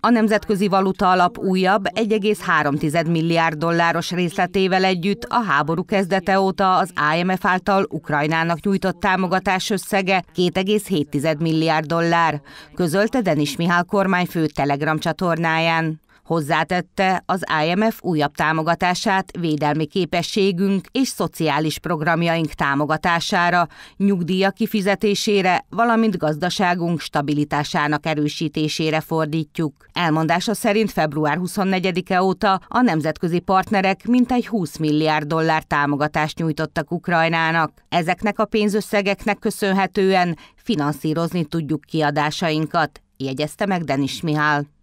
A Nemzetközi Valuta Alap újabb 1,3 milliárd dolláros részletével együtt a háború kezdete óta az IMF által Ukrajnának nyújtott támogatás összege 2,7 milliárd dollár, közölte Denis Mihály kormányfő Telegram csatornáján. Hozzátette, az IMF újabb támogatását védelmi képességünk és szociális programjaink támogatására, nyugdíja kifizetésére, valamint gazdaságunk stabilitásának erősítésére fordítjuk. Elmondása szerint február 24-e óta a nemzetközi partnerek mintegy 20 milliárd dollár támogatást nyújtottak Ukrajnának. Ezeknek a pénzösszegeknek köszönhetően finanszírozni tudjuk kiadásainkat, jegyezte meg Denis Mihály.